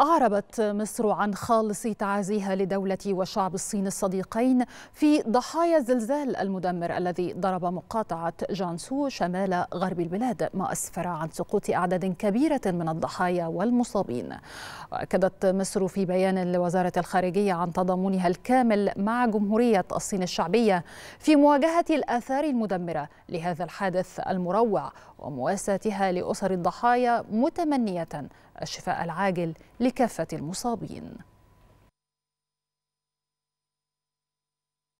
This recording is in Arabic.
أعربت مصر عن خالص تعازيها لدولة وشعب الصين الصديقين في ضحايا الزلزال المدمر الذي ضرب مقاطعة جانسو شمال غرب البلاد ما أسفر عن سقوط أعداد كبيرة من الضحايا والمصابين وأكدت مصر في بيان لوزارة الخارجية عن تضامنها الكامل مع جمهورية الصين الشعبية في مواجهة الآثار المدمرة لهذا الحادث المروع ومواساتها لأسر الضحايا متمنية الشفاء العاجل لكافة المصابين